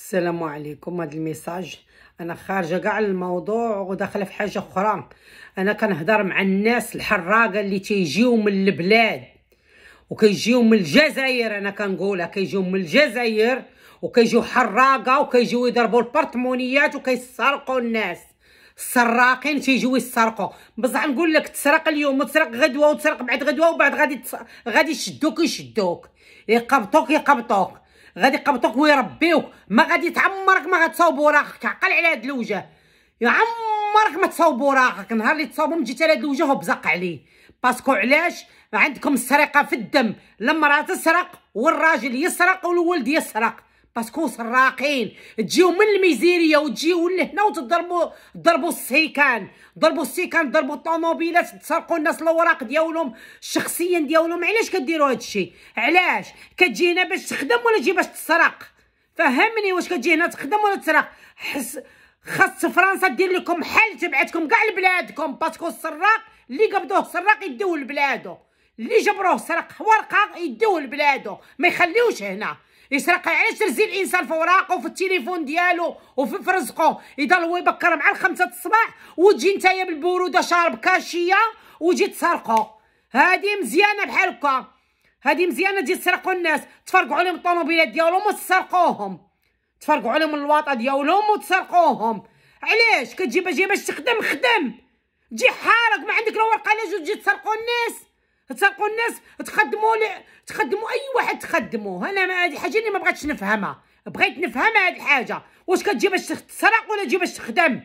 السلام عليكم هذا الميساج انا خارجه كاع الموضوع وداخله في حاجه اخرى انا كنهضر مع الناس الحراقه اللي تيجيو من البلاد وكيجيو من الجزائر انا كنقولها كيجيو من الجزائر وكيجيو حراقه وكيجيو يضربوا البرطمونيات وكيسرقوا الناس السراقين تيجيو يسرقوا بصح نقول لك تسرق اليوم وتسرق غدوه وتسرق بعد غدوه وبعد غادي غادي يشدوك يشدوك يقبطوك يقبطوك غادي يقبطوك ويربيوك ما غادي تعمرك ما غتصاوب وراك عقل على هاد الوجه عمرك ما تصاوب وراك نهار اللي تصاوبهم جيت على هاد الوجه وبزق عليه باسكو علاش عندكم السرقه في الدم راه تسرق والراجل يسرق والولد يسرق باسكو سراقين تجيو من الميزيريه وتجيو لهنا وتضربوا ضربوا السيكان ضربوا السيكان ضربوا الطوموبيلات تسرقوا الناس الاوراق ديالهم الشخصيه ديالهم علاش كديروا هذا الشيء علاش كتجي هنا باش تخدم ولا تجي باش تسرق فهمني واش كتجي هنا تخدم ولا تسرق حس خاص فرنسا دير لكم حل تبعتكم كاع لبلادكم باسكو السراق اللي قبضوه سراق يديوه لبلادو اللي جبروه سرق ورقه يديوه لبلادو ما يخليوش هنا يسرق علاش ترزي الانسان في اوراقه وفي التليفون ديالو وفي فرزقه يضل يبكر مع الخمسه الصباح وتجي نتايا بالبروده شارب كاشيه وتجي تسرقه هذه مزيانه بحال هكا هذه مزيانه تجي تسرقوا الناس تفرقعوا لهم الطوموبيلات ديالهم وتسرقوهم تفرقعوا لهم الواطه ديالهم وتسرقوهم علاش كتجي باش تخدم خدم تجي حارق ما عندك لا ورقه لا جوج تجي تسرقوا الناس تسرقوا الناس تخدموا لي تخدموا اي واحد تخدموا انا هذه الحاجه اللي ما بغيتش نفهمها بغيت نفهم هذه الحاجه واش كتجي باش تسرق ولا تجي باش تخدم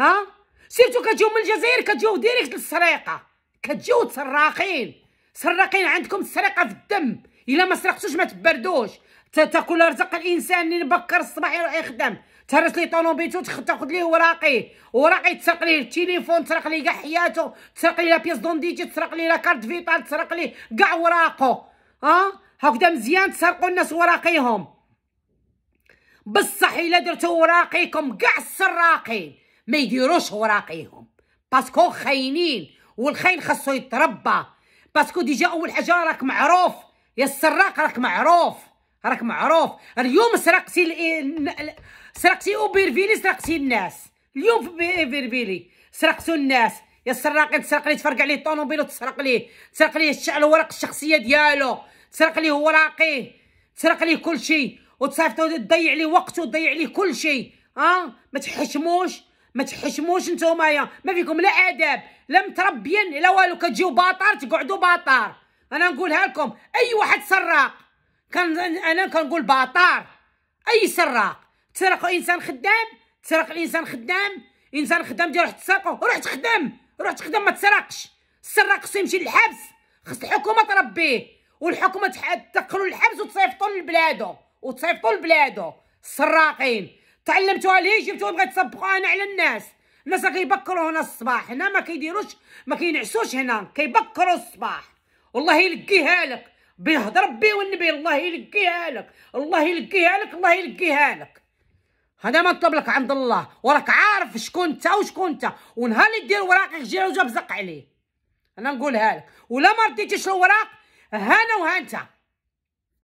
ها سيرتو كتجيو من الجزائر كتجيو ديريكت للسرقه كتجيو تسراقين سراقين عندكم السرقه في الدم الا ما سرقتوش ما تبردوش تاكل رزق الانسان اللي بكر الصباح يروح يخدم تهرس لي طوموبيلته تاخذ ليه وراقيه وراقي تسرق لي التليفون تسرق لي كاع حياته تسرق لا بيس دونديتي تسرق لا كارت فيتال تسرق لي كاع وراقو ها هكذا مزيان تسرقوا الناس وراقيهم بصح الا درتو وراقيكم كاع السراقين ما يديروش وراقيهم باسكو خاينين والخاين خاصو يتربى باسكو ديجا اول حاجه راك معروف يا السراق راك معروف راك معروف اليوم سرقتي ال... سرقتي اوبيرفيلي سرقتي الناس اليوم في بيرفيلي سرقتو الناس يا السراق تسرق لي تفرقع لي الطوموبيل وتسرق لي تسرق لي الشعل الشخصيه ديالو تسرق لي وراقيه تسرق لي كل شيء وتصيفطو تضيع لي وقته وتضيع لي كل شيء اه ما تحشموش ما تحشموش نتوما ما فيكم لا اداب لا متربيين لا والو كتجيو باطار تقعدوا باطار انا نقولها لكم اي واحد سراق كان انا كنقول بطار اي سراق تسرق انسان خدام تسرق انسان خدام انسان خدام جا روح تسرقو روح تخدم روح تخدم ما تسرقش السراق خصو يمشي للحبس خص الحكومه تربيه والحكومه تدخلو للحبس وتصيفطو لبلادو وتصيفطو لبلادو السراقين تعلمتوها ليه بغيت تصبقو انا على الناس الناس كيبكروا هنا الصباح هنا ما كيديروش ما كينعسوش هنا كيبكروا الصباح والله يلقيها لك بيهض ربي والنبي الله يلقيها لك الله يلقيها لك الله يلقيها لك هذا ما نطلب لك عند الله وراك عارف شكون انت وشكون انت ونهار اللي دير وراقك وجاب زق عليه انا نقولها لك ولا ما رديتيش الوراق هانا وهانتا